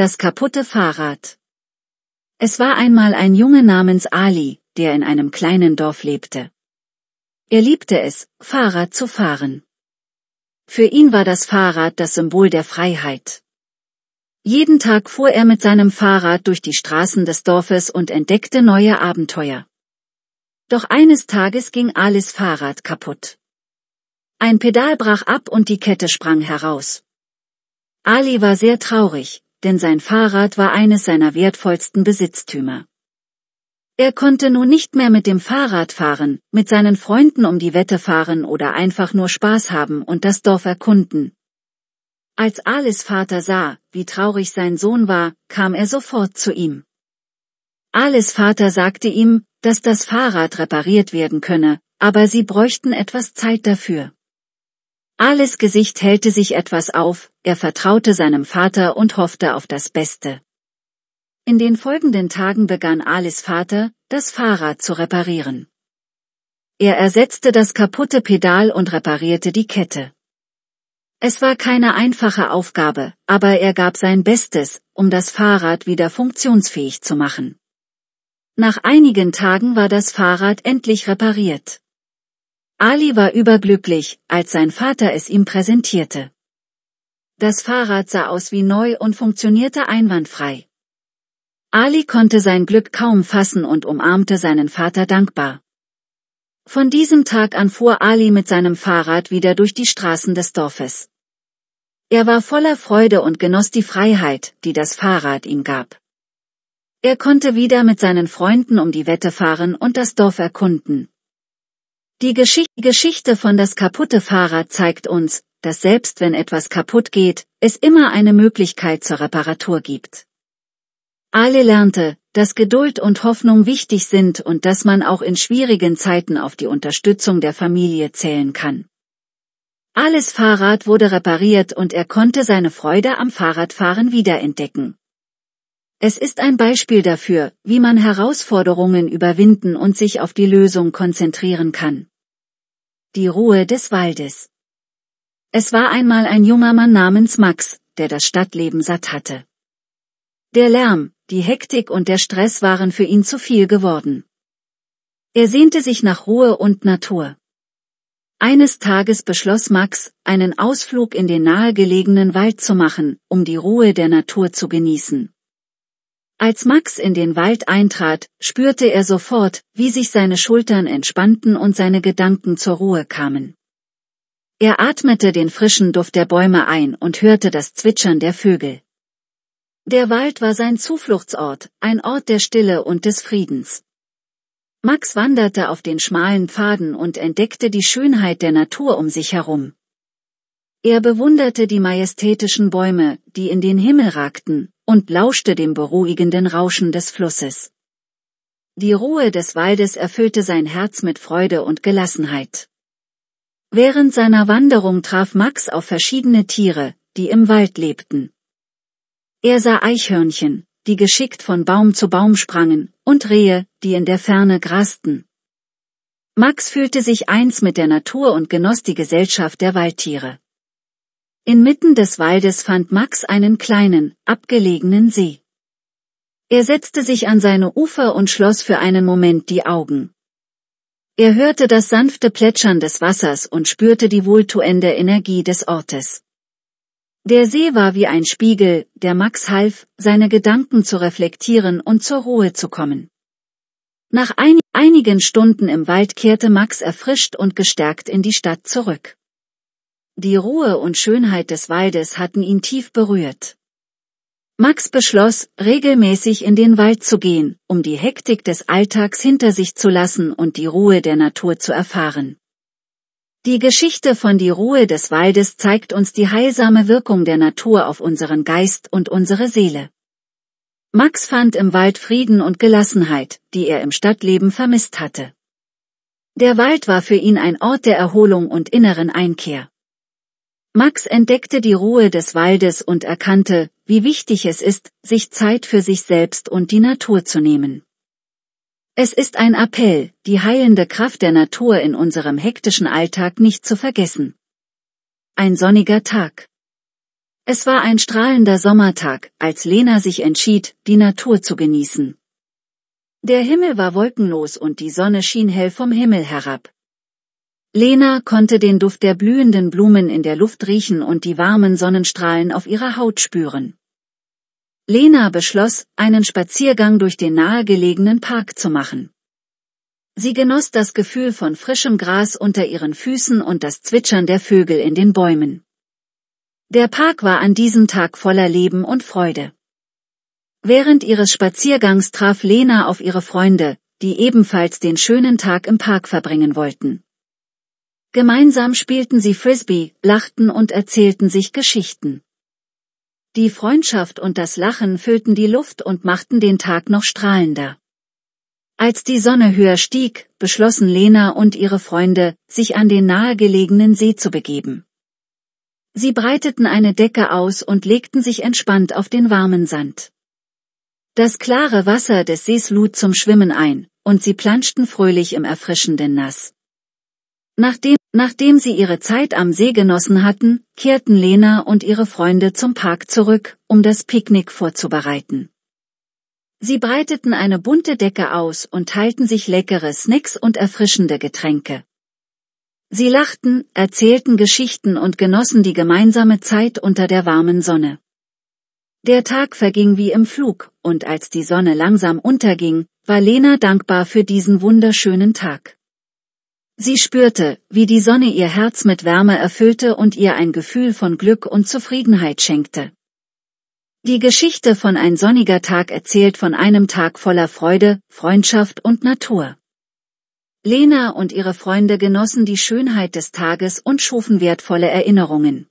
Das kaputte Fahrrad. Es war einmal ein Junge namens Ali, der in einem kleinen Dorf lebte. Er liebte es, Fahrrad zu fahren. Für ihn war das Fahrrad das Symbol der Freiheit. Jeden Tag fuhr er mit seinem Fahrrad durch die Straßen des Dorfes und entdeckte neue Abenteuer. Doch eines Tages ging Alis Fahrrad kaputt. Ein Pedal brach ab und die Kette sprang heraus. Ali war sehr traurig, denn sein Fahrrad war eines seiner wertvollsten Besitztümer. Er konnte nun nicht mehr mit dem Fahrrad fahren, mit seinen Freunden um die Wette fahren oder einfach nur Spaß haben und das Dorf erkunden. Als Alis Vater sah, wie traurig sein Sohn war, kam er sofort zu ihm. Alis Vater sagte ihm, dass das Fahrrad repariert werden könne, aber sie bräuchten etwas Zeit dafür. Alis Gesicht hellte sich etwas auf, er vertraute seinem Vater und hoffte auf das Beste. In den folgenden Tagen begann Alis Vater, das Fahrrad zu reparieren. Er ersetzte das kaputte Pedal und reparierte die Kette. Es war keine einfache Aufgabe, aber er gab sein Bestes, um das Fahrrad wieder funktionsfähig zu machen. Nach einigen Tagen war das Fahrrad endlich repariert. Ali war überglücklich, als sein Vater es ihm präsentierte. Das Fahrrad sah aus wie neu und funktionierte einwandfrei. Ali konnte sein Glück kaum fassen und umarmte seinen Vater dankbar. Von diesem Tag an fuhr Ali mit seinem Fahrrad wieder durch die Straßen des Dorfes. Er war voller Freude und genoss die Freiheit, die das Fahrrad ihm gab. Er konnte wieder mit seinen Freunden um die Wette fahren und das Dorf erkunden. Die Geschichte von das kaputte Fahrrad zeigt uns, dass selbst wenn etwas kaputt geht, es immer eine Möglichkeit zur Reparatur gibt. Ale lernte, dass Geduld und Hoffnung wichtig sind und dass man auch in schwierigen Zeiten auf die Unterstützung der Familie zählen kann. Alles Fahrrad wurde repariert und er konnte seine Freude am Fahrradfahren wiederentdecken. Es ist ein Beispiel dafür, wie man Herausforderungen überwinden und sich auf die Lösung konzentrieren kann. Die Ruhe des Waldes es war einmal ein junger Mann namens Max, der das Stadtleben satt hatte. Der Lärm, die Hektik und der Stress waren für ihn zu viel geworden. Er sehnte sich nach Ruhe und Natur. Eines Tages beschloss Max, einen Ausflug in den nahegelegenen Wald zu machen, um die Ruhe der Natur zu genießen. Als Max in den Wald eintrat, spürte er sofort, wie sich seine Schultern entspannten und seine Gedanken zur Ruhe kamen. Er atmete den frischen Duft der Bäume ein und hörte das Zwitschern der Vögel. Der Wald war sein Zufluchtsort, ein Ort der Stille und des Friedens. Max wanderte auf den schmalen Pfaden und entdeckte die Schönheit der Natur um sich herum. Er bewunderte die majestätischen Bäume, die in den Himmel ragten, und lauschte dem beruhigenden Rauschen des Flusses. Die Ruhe des Waldes erfüllte sein Herz mit Freude und Gelassenheit. Während seiner Wanderung traf Max auf verschiedene Tiere, die im Wald lebten. Er sah Eichhörnchen, die geschickt von Baum zu Baum sprangen, und Rehe, die in der Ferne grasten. Max fühlte sich eins mit der Natur und genoss die Gesellschaft der Waldtiere. Inmitten des Waldes fand Max einen kleinen, abgelegenen See. Er setzte sich an seine Ufer und schloss für einen Moment die Augen. Er hörte das sanfte Plätschern des Wassers und spürte die wohltuende Energie des Ortes. Der See war wie ein Spiegel, der Max half, seine Gedanken zu reflektieren und zur Ruhe zu kommen. Nach ein einigen Stunden im Wald kehrte Max erfrischt und gestärkt in die Stadt zurück. Die Ruhe und Schönheit des Waldes hatten ihn tief berührt. Max beschloss, regelmäßig in den Wald zu gehen, um die Hektik des Alltags hinter sich zu lassen und die Ruhe der Natur zu erfahren. Die Geschichte von die Ruhe des Waldes zeigt uns die heilsame Wirkung der Natur auf unseren Geist und unsere Seele. Max fand im Wald Frieden und Gelassenheit, die er im Stadtleben vermisst hatte. Der Wald war für ihn ein Ort der Erholung und inneren Einkehr. Max entdeckte die Ruhe des Waldes und erkannte, wie wichtig es ist, sich Zeit für sich selbst und die Natur zu nehmen. Es ist ein Appell, die heilende Kraft der Natur in unserem hektischen Alltag nicht zu vergessen. Ein sonniger Tag. Es war ein strahlender Sommertag, als Lena sich entschied, die Natur zu genießen. Der Himmel war wolkenlos und die Sonne schien hell vom Himmel herab. Lena konnte den Duft der blühenden Blumen in der Luft riechen und die warmen Sonnenstrahlen auf ihrer Haut spüren. Lena beschloss, einen Spaziergang durch den nahegelegenen Park zu machen. Sie genoss das Gefühl von frischem Gras unter ihren Füßen und das Zwitschern der Vögel in den Bäumen. Der Park war an diesem Tag voller Leben und Freude. Während ihres Spaziergangs traf Lena auf ihre Freunde, die ebenfalls den schönen Tag im Park verbringen wollten. Gemeinsam spielten sie Frisbee, lachten und erzählten sich Geschichten. Die Freundschaft und das Lachen füllten die Luft und machten den Tag noch strahlender. Als die Sonne höher stieg, beschlossen Lena und ihre Freunde, sich an den nahegelegenen See zu begeben. Sie breiteten eine Decke aus und legten sich entspannt auf den warmen Sand. Das klare Wasser des Sees lud zum Schwimmen ein, und sie planschten fröhlich im erfrischenden Nass. Nachdem Nachdem sie ihre Zeit am See genossen hatten, kehrten Lena und ihre Freunde zum Park zurück, um das Picknick vorzubereiten. Sie breiteten eine bunte Decke aus und teilten sich leckere Snacks und erfrischende Getränke. Sie lachten, erzählten Geschichten und genossen die gemeinsame Zeit unter der warmen Sonne. Der Tag verging wie im Flug, und als die Sonne langsam unterging, war Lena dankbar für diesen wunderschönen Tag. Sie spürte, wie die Sonne ihr Herz mit Wärme erfüllte und ihr ein Gefühl von Glück und Zufriedenheit schenkte. Die Geschichte von Ein sonniger Tag erzählt von einem Tag voller Freude, Freundschaft und Natur. Lena und ihre Freunde genossen die Schönheit des Tages und schufen wertvolle Erinnerungen.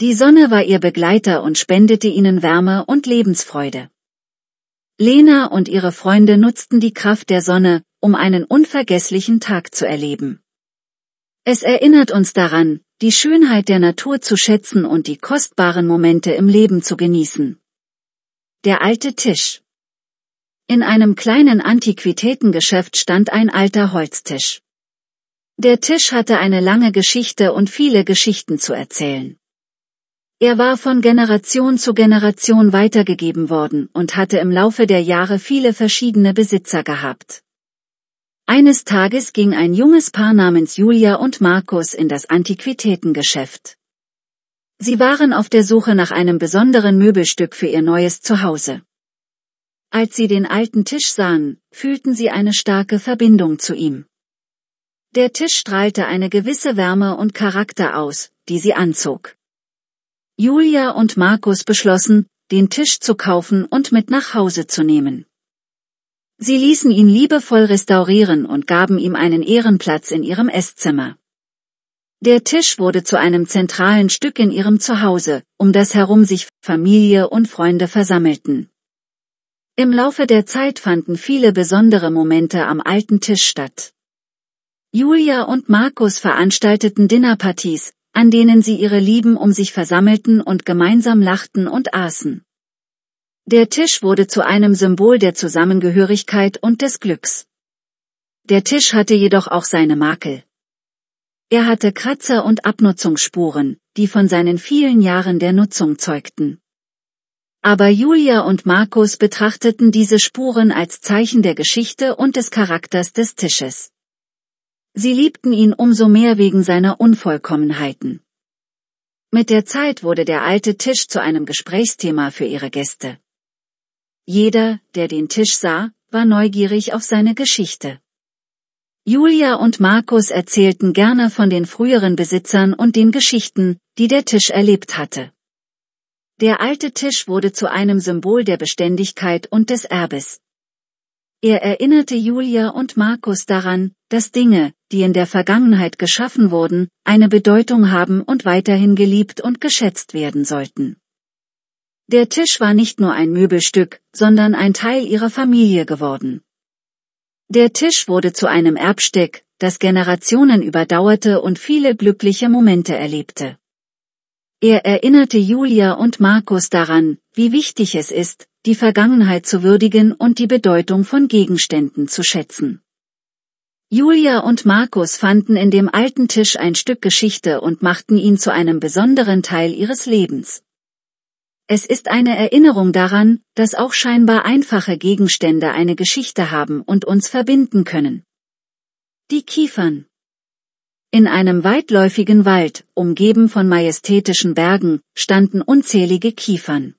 Die Sonne war ihr Begleiter und spendete ihnen Wärme und Lebensfreude. Lena und ihre Freunde nutzten die Kraft der Sonne, um einen unvergesslichen Tag zu erleben. Es erinnert uns daran, die Schönheit der Natur zu schätzen und die kostbaren Momente im Leben zu genießen. Der alte Tisch. In einem kleinen Antiquitätengeschäft stand ein alter Holztisch. Der Tisch hatte eine lange Geschichte und viele Geschichten zu erzählen. Er war von Generation zu Generation weitergegeben worden und hatte im Laufe der Jahre viele verschiedene Besitzer gehabt. Eines Tages ging ein junges Paar namens Julia und Markus in das Antiquitätengeschäft. Sie waren auf der Suche nach einem besonderen Möbelstück für ihr neues Zuhause. Als sie den alten Tisch sahen, fühlten sie eine starke Verbindung zu ihm. Der Tisch strahlte eine gewisse Wärme und Charakter aus, die sie anzog. Julia und Markus beschlossen, den Tisch zu kaufen und mit nach Hause zu nehmen. Sie ließen ihn liebevoll restaurieren und gaben ihm einen Ehrenplatz in ihrem Esszimmer. Der Tisch wurde zu einem zentralen Stück in ihrem Zuhause, um das herum sich Familie und Freunde versammelten. Im Laufe der Zeit fanden viele besondere Momente am alten Tisch statt. Julia und Markus veranstalteten Dinnerpartys, an denen sie ihre Lieben um sich versammelten und gemeinsam lachten und aßen. Der Tisch wurde zu einem Symbol der Zusammengehörigkeit und des Glücks. Der Tisch hatte jedoch auch seine Makel. Er hatte Kratzer und Abnutzungsspuren, die von seinen vielen Jahren der Nutzung zeugten. Aber Julia und Markus betrachteten diese Spuren als Zeichen der Geschichte und des Charakters des Tisches. Sie liebten ihn umso mehr wegen seiner Unvollkommenheiten. Mit der Zeit wurde der alte Tisch zu einem Gesprächsthema für ihre Gäste. Jeder, der den Tisch sah, war neugierig auf seine Geschichte. Julia und Markus erzählten gerne von den früheren Besitzern und den Geschichten, die der Tisch erlebt hatte. Der alte Tisch wurde zu einem Symbol der Beständigkeit und des Erbes. Er erinnerte Julia und Markus daran, dass Dinge, die in der Vergangenheit geschaffen wurden, eine Bedeutung haben und weiterhin geliebt und geschätzt werden sollten. Der Tisch war nicht nur ein Möbelstück, sondern ein Teil ihrer Familie geworden. Der Tisch wurde zu einem Erbstück, das Generationen überdauerte und viele glückliche Momente erlebte. Er erinnerte Julia und Markus daran, wie wichtig es ist, die Vergangenheit zu würdigen und die Bedeutung von Gegenständen zu schätzen. Julia und Markus fanden in dem alten Tisch ein Stück Geschichte und machten ihn zu einem besonderen Teil ihres Lebens. Es ist eine Erinnerung daran, dass auch scheinbar einfache Gegenstände eine Geschichte haben und uns verbinden können. Die Kiefern. In einem weitläufigen Wald, umgeben von majestätischen Bergen, standen unzählige Kiefern.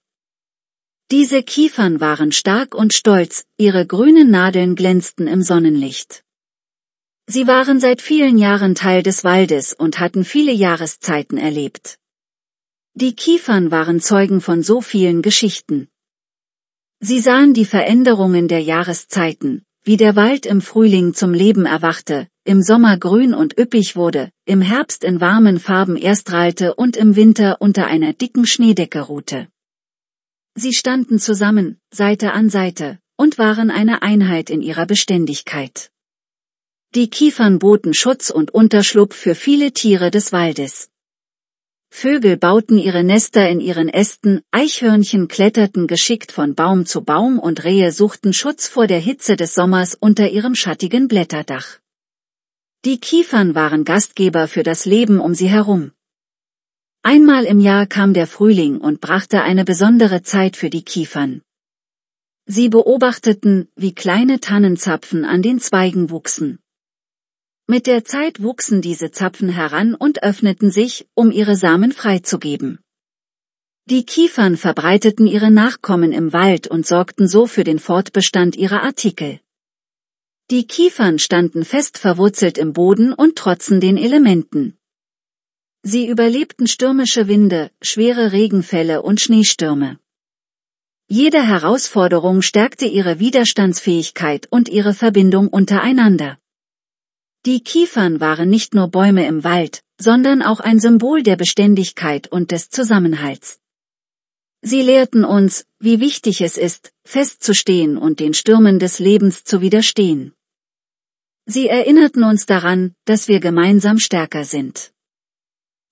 Diese Kiefern waren stark und stolz, ihre grünen Nadeln glänzten im Sonnenlicht. Sie waren seit vielen Jahren Teil des Waldes und hatten viele Jahreszeiten erlebt. Die Kiefern waren Zeugen von so vielen Geschichten. Sie sahen die Veränderungen der Jahreszeiten, wie der Wald im Frühling zum Leben erwachte, im Sommer grün und üppig wurde, im Herbst in warmen Farben erstrahlte und im Winter unter einer dicken Schneedecke ruhte. Sie standen zusammen, Seite an Seite, und waren eine Einheit in ihrer Beständigkeit. Die Kiefern boten Schutz und Unterschlupf für viele Tiere des Waldes. Vögel bauten ihre Nester in ihren Ästen, Eichhörnchen kletterten geschickt von Baum zu Baum und Rehe suchten Schutz vor der Hitze des Sommers unter ihrem schattigen Blätterdach. Die Kiefern waren Gastgeber für das Leben um sie herum. Einmal im Jahr kam der Frühling und brachte eine besondere Zeit für die Kiefern. Sie beobachteten, wie kleine Tannenzapfen an den Zweigen wuchsen. Mit der Zeit wuchsen diese Zapfen heran und öffneten sich, um ihre Samen freizugeben. Die Kiefern verbreiteten ihre Nachkommen im Wald und sorgten so für den Fortbestand ihrer Artikel. Die Kiefern standen fest verwurzelt im Boden und trotzen den Elementen. Sie überlebten stürmische Winde, schwere Regenfälle und Schneestürme. Jede Herausforderung stärkte ihre Widerstandsfähigkeit und ihre Verbindung untereinander. Die Kiefern waren nicht nur Bäume im Wald, sondern auch ein Symbol der Beständigkeit und des Zusammenhalts. Sie lehrten uns, wie wichtig es ist, festzustehen und den Stürmen des Lebens zu widerstehen. Sie erinnerten uns daran, dass wir gemeinsam stärker sind.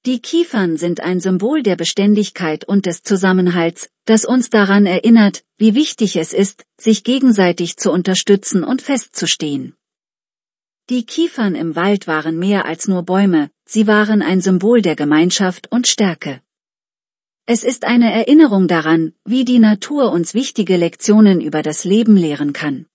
Die Kiefern sind ein Symbol der Beständigkeit und des Zusammenhalts, das uns daran erinnert, wie wichtig es ist, sich gegenseitig zu unterstützen und festzustehen. Die Kiefern im Wald waren mehr als nur Bäume, sie waren ein Symbol der Gemeinschaft und Stärke. Es ist eine Erinnerung daran, wie die Natur uns wichtige Lektionen über das Leben lehren kann.